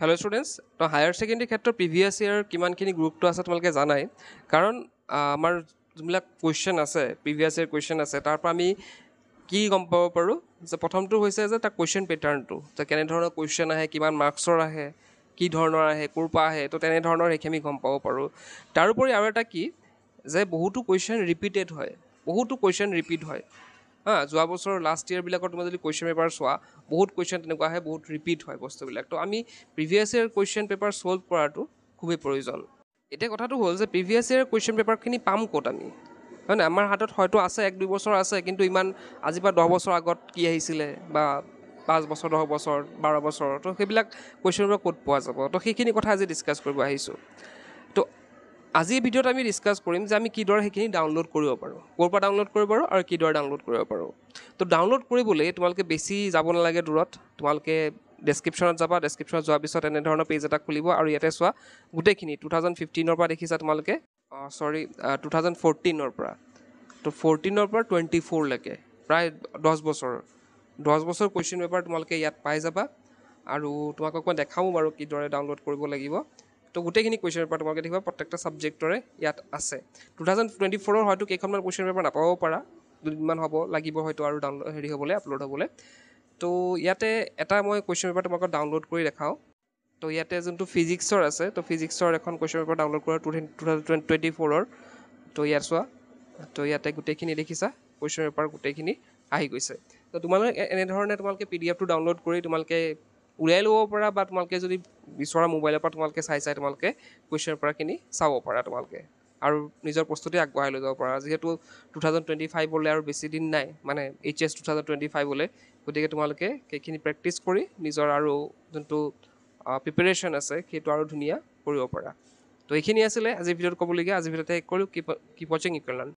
hello' students তো higher secondary ক্ষেত্ৰত previous year কিমানখিনি গ্ৰুপটো আছে তোমালোকে জানাই কাৰণ আমাৰ যোনবিলাক কুৱেশ্যন আছে প্ৰিভিয়াছ ইয়েৰ কুৱেশ্যন আছে তাৰ পৰা আমি কি গম পাব পাৰোঁ যে প্ৰথমটো হৈছে যে তাৰ কুৱেশ্যন পেটাৰ্ণটো যে কেনেধৰণৰ কুৱেশ্যন আহে কিমান মাৰ্কছৰ আহে কি ধৰণৰ আহে ক'ৰ পৰা আহে তো তেনেধৰণৰ সেইখিনি আমি গম পাব পাৰোঁ তাৰোপৰি আৰু এটা কি যে বহুতো কুৱেশ্যন ৰিপিটেড হয় বহুতো কুৱেশ্যন ৰিপিট হয় হা যোৱা বছৰ লাষ্ট ইয়াৰবিলাকত তোমাৰ যদি কুৱেশ্যন পেপাৰ চোৱা বহুত কুৱেশ্যন তেনেকুৱা আহে বহুত ৰিপিট হয় বস্তুবিলাক তো আমি previous year question paper solve কৰাটো খুবেই প্ৰয়োজন এতিয়া কথাটো হ'ল যে প্ৰিভিয়াছ ইয়েৰ কুৱেশ্যন পেপাৰখিনি পাম ক'ত আমি হয়নে আমাৰ হাতত হয়তো আছে এক দুবছৰ আছে কিন্তু ইমান আজিৰ পৰা দহ বছৰ আগত কি আহিছিলে বা পাঁচ বছৰ দহ বছৰ বাৰ বছৰ তো সেইবিলাক কুৱেশ্যনবিলাক ক'ত পোৱা যাব তো সেইখিনি কথা আজি ডিছকাছ কৰিব আহিছোঁ আজি ভিডিঅ'ত আমি ডিছকাছ কৰিম যে আমি কিদৰে সেইখিনি ডাউনলোড কৰিব পাৰোঁ ক'ৰ পৰা ডাউনলোড কৰিব পাৰোঁ আৰু কিদৰে ডাউনলোড কৰিব পাৰোঁ তো ডাউনলোড কৰিবলৈ তোমালোকে বেছি যাব নালাগে দূৰত তোমালোকে ডেছক্ৰিপশ্যনত যাবা ডেছক্ৰিপশ্যনত যোৱাৰ পিছত এনেধৰণৰ পেজ এটা খুলিব আৰু ইয়াতে চোৱা গোটেইখিনি টু থাউজেণ্ড ফিফটিনৰ পৰা দেখিছা তোমালোকে চৰি টু থাউজেণ্ড ফৰ্টিনৰ পৰা তো ফৰ্টিনৰ পৰা টুৱেণ্টি ফ'ৰলৈকে প্ৰায় দহ বছৰ দহ বছৰ কুৱেশ্যন পেপাৰ তোমালোকে ইয়াত পাই যাবা আৰু তোমালোকক মই দেখাওঁ বাৰু কিদৰে ডাউনলোড কৰিব লাগিব তো গোটেইখিনি কুৱেশ্যন পেপাৰ তোমালোকে দেখিবা প্ৰত্যেকটা ছাবজেক্টৰে ইয়াত আছে টু থাউজেণ্ড টুৱেণ্টি ফ'ৰৰ হয়তো কেইখনমান কুৱেশ্যন পেপাৰ নাপাব পাৰা দুদিনমান হ'ব লাগিব হয়তো আৰু ডাউনলোড হেৰি হ'বলৈ আপলোড হ'বলৈ তো ইয়াতে এটা মই কুৱেশ্যন পেপাৰ তোমালোকক ডাউনলোড কৰি দেখাওঁ তো ইয়াতে যোনটো ফিজিক্সৰ আছে তো ফিজিক্সৰ এখন কুৱেশ্যন পেপাৰ ডাউনলোড কৰা two thousand two thousand twenty ফ'ৰৰ তো ইয়াত চোৱা তো ইয়াতে গোটেইখিনি দেখিছা কুৱেশ্যন পেপাৰ গোটেইখিনি আহি গৈছে তো তোমালোকে এনেধৰণে তোমালোকে পি ডি এফটো ডাউনলোড কৰি তোমালোকে উলিয়াই ল'ব পাৰা বা তোমালোকে যদি বিচৰা মোবাইলৰ পৰা তোমালোকে চাই চাই তোমালোকে কুৱেশ্যনৰ পৰাখিনি চাব পাৰা তোমালোকে আৰু নিজৰ প্ৰস্তুতি আগবঢ়াই লৈ যাব পাৰা যিহেতু টু থাউজেণ্ড টুৱেণ্টি ফাইভলৈ আৰু বেছি দিন নাই মানে H S two thousand twenty ফাইভলৈ গতিকে তোমালোকে সেইখিনি প্ৰেক্টিছ কৰি নিজৰ আৰু যোনটো প্ৰিপেৰেশ্যন আছে সেইটো আৰু ধুনীয়া কৰিব পাৰা তো এইখিনি আছিলে আজিৰ ভিডিঅ'ত ক'বলগীয়া আজিৰ ভিডিঅ'তে কৰিলোঁ কি কি পচিং ইকলান